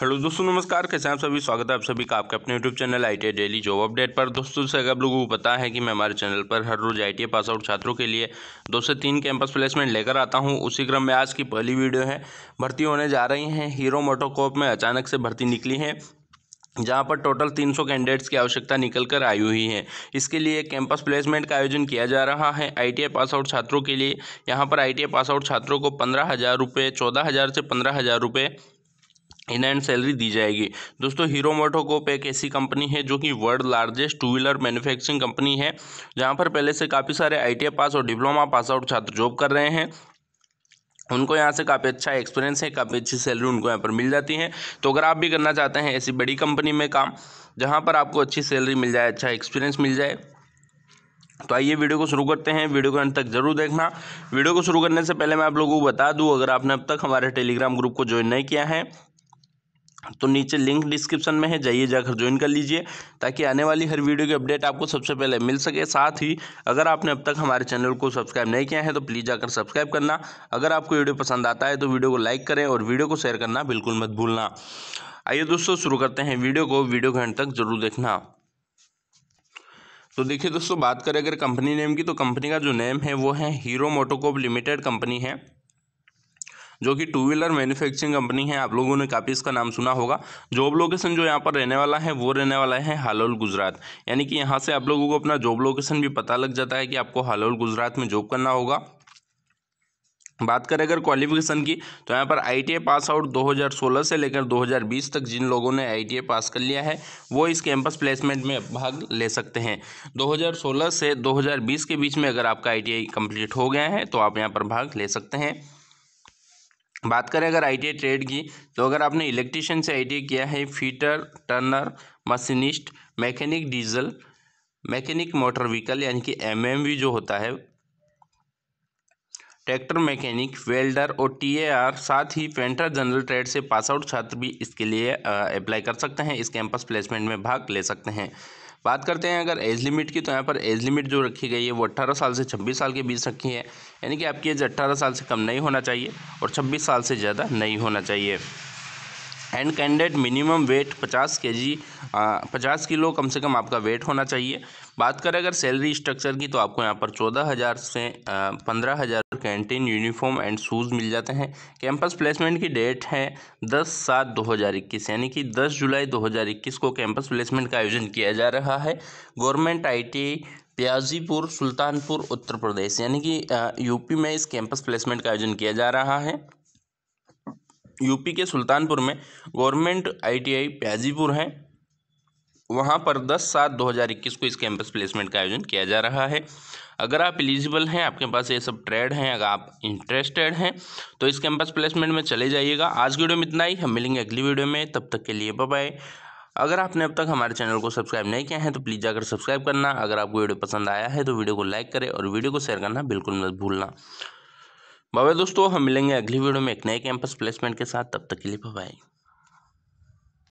hello दोस्तों नमस्कार कैसे आप सभी स्वागत है आप सभी का आपके अपने YouTube channel I T daily job update पर दोस्तों से अगर आप लोगों को पता है कि मैं हमारे चैनल पर हर रोज़ आई टी पास आउट छात्रों के लिए दो से तीन कैंपस प्लेसमेंट लेकर आता हूं उसी क्रम में आज की पहली वीडियो है भर्ती होने जा रही हैं हीरो मोटोकॉप में अचानक से भर्ती निकली है जहाँ पर टोटल 300 कैंडिडेट्स की आवश्यकता निकल कर आई हुई है इसके लिए कैंपस प्लेसमेंट का आयोजन किया जा रहा है आईटीआई पास आउट छात्रों के लिए यहाँ पर आईटीआई पास आउट छात्रों को पंद्रह हज़ार रुपये चौदह हज़ार से पंद्रह हज़ार रुपये इन एंड सैलरी दी जाएगी दोस्तों हीरो मोटो को एक ऐसी कंपनी है जो कि world largest two wheeler manufacturing company है जहां पर पहले से काफ़ी सारे आईटीआई पास और डिप्लोमा पास आउट छात्र जॉब कर रहे हैं उनको यहाँ से काफ़ी अच्छा एक्सपीरियंस है काफ़ी अच्छी सैलरी उनको यहाँ पर मिल जाती है तो अगर आप भी करना चाहते हैं ऐसी बड़ी कंपनी में काम जहाँ पर आपको अच्छी सैलरी मिल जाए अच्छा एक्सपीरियंस मिल जाए तो आइए वीडियो को शुरू करते हैं वीडियो को अंत तक जरूर देखना वीडियो को शुरू करने से पहले मैं आप लोगों को बता दूं अगर आपने अब तक हमारे टेलीग्राम ग्रुप को ज्वाइन नहीं किया है तो नीचे लिंक डिस्क्रिप्शन में है जाइए जाकर ज्वाइन कर लीजिए ताकि आने वाली हर वीडियो की अपडेट आपको सबसे पहले मिल सके साथ ही अगर आपने अब तक हमारे चैनल को सब्सक्राइब नहीं किया है तो प्लीज़ जाकर सब्सक्राइब करना अगर आपको वीडियो पसंद आता है तो वीडियो को लाइक करें और वीडियो को शेयर करना बिल्कुल मत भूलना आइए दोस्तों शुरू करते हैं वीडियो को वीडियो के तक जरूर देखना तो देखिए दोस्तों बात करें अगर कंपनी नेम की तो कंपनी का जो नेम है वो है हीरो मोटोकोप लिमिटेड कंपनी है जो कि टू व्हीलर मैन्युफैक्चरिंग कंपनी है आप लोगों ने काफ़ी इसका नाम सुना होगा जॉब लोकेशन जो यहाँ पर रहने वाला है वो रहने वाला है हालोल गुजरात यानी कि यहाँ से आप लोगों को अपना जॉब लोकेशन भी पता लग जाता है कि आपको हालोल गुजरात में जॉब करना होगा बात करें अगर क्वालिफिकेशन की तो यहाँ पर आईटीए पास आउट 2016 से लेकर 2020 तक जिन लोगों ने आईटीए पास कर लिया है वो इस कैंपस प्लेसमेंट में भाग ले सकते हैं 2016 से 2020 के बीच में अगर आपका आईटीआई कंप्लीट हो गया है तो आप यहाँ पर भाग ले सकते हैं बात करें अगर आई ट्रेड की तो अगर आपने इलेक्ट्रिशियन से आई किया है fitter turner machinist mechanic diesel mechanic motor vehicle यानी कि एम जो होता है ट्रैक्टर मैकेनिक वेल्डर और टीएआर साथ ही पेंटर जनरल ट्रेड से पास आउट छात्र भी इसके लिए अप्लाई कर सकते हैं इस कैंपस प्लेसमेंट में भाग ले सकते हैं बात करते हैं अगर एज लिमिट की तो यहाँ पर एज लिमिट जो रखी गई है वो अट्ठारह साल से छब्बीस साल के बीच रखी है यानी कि आपकी एज अट्ठारह साल से कम नहीं होना चाहिए और छब्बीस साल से ज़्यादा नहीं होना चाहिए एंड कैंडिडेट मिनिमम वेट पचास के जी पचास किलो कम से कम आपका वेट होना चाहिए बात करें अगर सैलरी स्ट्रक्चर की तो आपको यहाँ पर चौदह हज़ार से पंद्रह हज़ार कैंटीन यूनिफॉर्म एंड शूज़ मिल जाते हैं कैंपस प्लेसमेंट की डेट है दस सात दो हज़ार इक्कीस यानी कि दस जुलाई दो हज़ार इक्कीस को कैंपस प्लेसमेंट का आयोजन किया जा रहा है गवर्नमेंट आई प्याजीपुर सुल्तानपुर उत्तर प्रदेश यानी कि यूपी में इस कैंपस प्लेसमेंट का आयोजन किया जा रहा है यूपी के सुल्तानपुर में गवर्नमेंट आईटीआई प्याजीपुर है वहाँ पर 10 सात 2021 को इस कैंपस प्लेसमेंट का आयोजन किया जा रहा है अगर आप एलिजिबल हैं आपके पास ये सब ट्रेड हैं अगर आप इंटरेस्टेड हैं तो इस कैंपस प्लेसमेंट में चले जाइएगा आज की वीडियो में इतना ही हम मिलेंगे अगली वीडियो में तब तक के लिए बाय अगर आपने अब तक हमारे चैनल को सब्सक्राइब नहीं किया है तो प्लीज़ जाकर सब्सक्राइब करना अगर आपको वीडियो पसंद आया है तो वीडियो को लाइक करें और वीडियो को शेयर करना बिल्कुल मत भूलना बाबा दोस्तों हम मिलेंगे अगली वीडियो में एक नए कैंपस प्लेसमेंट के साथ तब तक के लिए बाय